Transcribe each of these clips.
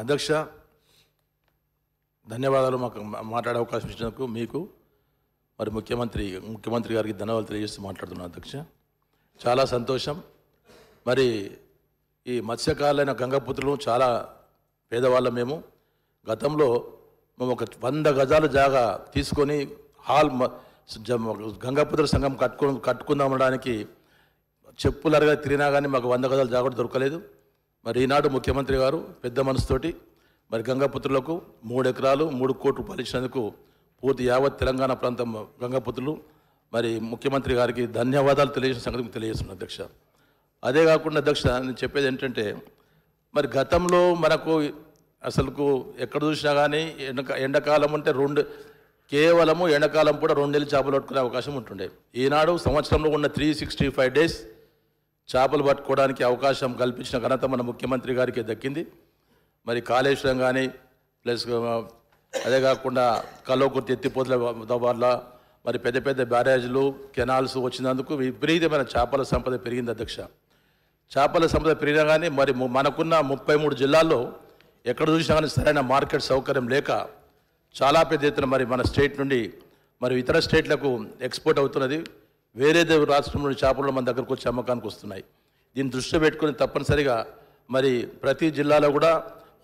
అధ్యక్ష ధన్యవాదాలు మాకు మాట్లాడే అవకాశం ఇచ్చినందుకు మీకు మరి ముఖ్యమంత్రి ముఖ్యమంత్రి గారికి ధన్యవాదాలు తెలియజేస్తూ మాట్లాడుతున్నాను అధ్యక్ష చాలా సంతోషం మరి ఈ మత్స్యకారులైన గంగపుత్రులు చాలా పేదవాళ్ళం మేము గతంలో మేము ఒక వంద గజాల జాగా తీసుకొని హాల్ గంగాపుత్ర సంఘం కట్టుకు కట్టుకుందామడానికి చెప్పులరగా తిరిగినా కానీ మాకు వంద గజాల జాగ్రత్త దొరకలేదు మరి ఈనాడు ముఖ్యమంత్రి గారు పెద్ద మనసుతోటి మరి గంగాపుత్రులకు మూడు ఎకరాలు మూడు కోట్లు రూపాయలు ఇచ్చినందుకు పూర్తి యావత్ తెలంగాణ ప్రాంతం గంగాపుత్రులు మరి ముఖ్యమంత్రి గారికి ధన్యవాదాలు తెలియజేసిన సంగతి తెలియజేస్తున్నాను అధ్యక్ష అదే కాకుండా అధ్యక్ష నేను చెప్పేది ఏంటంటే మరి గతంలో మనకు అసలుకు ఎక్కడ చూసినా కానీ ఎండక ఎండాకాలం అంటే రెండు కేవలము ఎండాకాలం కూడా రెండు నెలలు చేపలు పట్టుకునే అవకాశం ఉంటుండే ఈనాడు సంవత్సరంలో ఉన్న త్రీ సిక్స్టీ ఫైవ్ డేస్ చేపలు పట్టుకోవడానికి అవకాశం కల్పించిన ఘనత మన ముఖ్యమంత్రి గారికి దక్కింది మరి కాళేశ్వరం కానీ ప్లస్ అదే కాకుండా కల్లోకుర్తి ఎత్తిపోతుల వల్ల మరి పెద్ద పెద్ద బ్యారేజ్లు కెనాల్స్ వచ్చినందుకు విపరీతమైన చేపల సంపద పెరిగింది అధ్యక్ష చేపల సంపద పెరిగినా కానీ మరి మనకున్న ముప్పై మూడు జిల్లాల్లో ఎక్కడ చూసినా కానీ సరైన మార్కెట్ సౌకర్యం లేక చాలా పెద్ద ఎత్తున మరి మన స్టేట్ నుండి మరి ఇతర స్టేట్లకు ఎక్స్పోర్ట్ అవుతున్నది వేరే దేవుడు రాష్ట్రంలోని చేపలు మన దగ్గరకు వచ్చి అమ్మకానికి వస్తున్నాయి దీన్ని దృష్టి పెట్టుకుని తప్పనిసరిగా మరి ప్రతి జిల్లాలో కూడా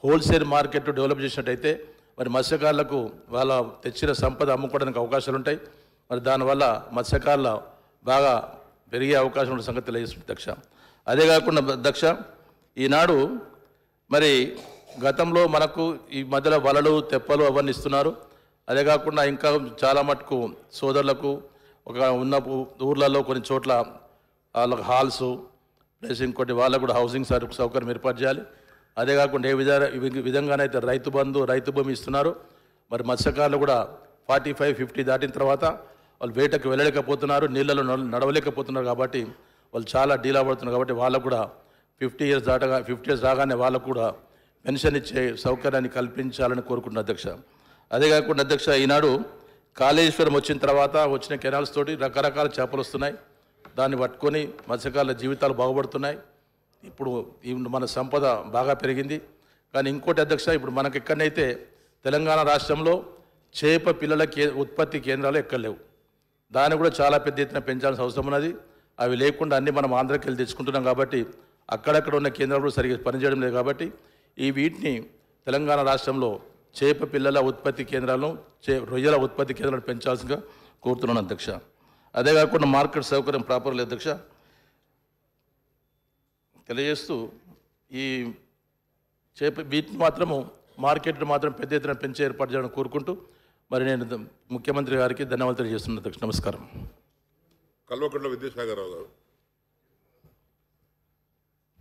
హోల్సేల్ మార్కెట్ డెవలప్ చేసినట్టయితే మరి మత్స్యకారులకు వాళ్ళ తెచ్చిన సంపద అమ్ముకోవడానికి అవకాశాలు ఉంటాయి మరి దానివల్ల మత్స్యకారుల బాగా పెరిగే అవకాశం ఉన్న సంగతి తెలియజేస్తుంది దక్ష అదే కాకుండా దక్ష ఈనాడు మరి గతంలో మనకు ఈ మధ్యలో వలలు తెప్పలు అవన్నీ ఇస్తున్నారు అదే కాకుండా ఇంకా చాలా మటుకు సోదరులకు ఒక ఉన్న ఊర్లలో కొన్ని చోట్ల వాళ్ళకి హాల్స్ ప్లస్ ఇంకోటి వాళ్ళకు కూడా హౌసింగ్ సౌకర్యం ఏర్పాటు చేయాలి అదే కాకుండా ఏ విధ విధంగానైతే రైతు బంధు రైతు భూమి ఇస్తున్నారు మరి మత్స్యకారులు కూడా ఫార్టీ ఫైవ్ ఫిఫ్టీ దాటిన తర్వాత వాళ్ళు వేటకు వెళ్ళలేకపోతున్నారు నీళ్ళలో నడవలేకపోతున్నారు కాబట్టి వాళ్ళు చాలా డీలా పడుతున్నారు కాబట్టి వాళ్ళకు కూడా ఫిఫ్టీ ఇయర్స్ దాటగా ఫిఫ్టీ ఇయర్స్ రాగానే వాళ్ళకు కూడా పెన్షన్ ఇచ్చే సౌకర్యాన్ని కల్పించాలని కోరుకుంటున్నారు అధ్యక్ష అదే కాకుండా అధ్యక్ష ఈనాడు కాళేశ్వరం వచ్చిన తర్వాత వచ్చిన కెనాల్స్ తోటి రకరకాల చేపలు వస్తున్నాయి దాన్ని పట్టుకొని మత్స్యకారుల జీవితాలు బాగుపడుతున్నాయి ఇప్పుడు మన సంపద బాగా పెరిగింది కానీ ఇంకోటి అధ్యక్ష ఇప్పుడు మనకి ఎక్కడైతే తెలంగాణ రాష్ట్రంలో చేప పిల్లల కే ఉత్పత్తి కేంద్రాలు ఎక్కడ లేవు దాన్ని కూడా చాలా పెద్ద ఎత్తున పెంచాల్సిన అవసరం ఉన్నది అవి లేకుండా అన్నీ మనం ఆంధ్రాకి వెళ్ళి తెచ్చుకుంటున్నాం కాబట్టి అక్కడక్కడ ఉన్న కేంద్రాలు కూడా సరిగ్గా పనిచేయడం లేదు కాబట్టి ఈ వీటిని తెలంగాణ రాష్ట్రంలో చేప పిల్లల ఉత్పత్తి కేంద్రాలను చే రొయ్యల ఉత్పత్తి కేంద్రాలను పెంచాల్సిందిగా కోరుతున్నాను అధ్యక్ష అదే కాకుండా మార్కెట్ సౌకర్యం ప్రాపర్ లేదు అధ్యక్ష తెలియజేస్తూ ఈ చేప వీటిని మాత్రము మార్కెట్ మాత్రం పెద్ద ఎత్తున పెంచే ఏర్పాటు చేయాలని కోరుకుంటూ మరి నేను ముఖ్యమంత్రి గారికి ధన్యవాదాలు తెలియజేస్తున్నాను అధ్యక్ష నమస్కారం కల్వకుంట్ల విద్యాసాగర్ రావు గారు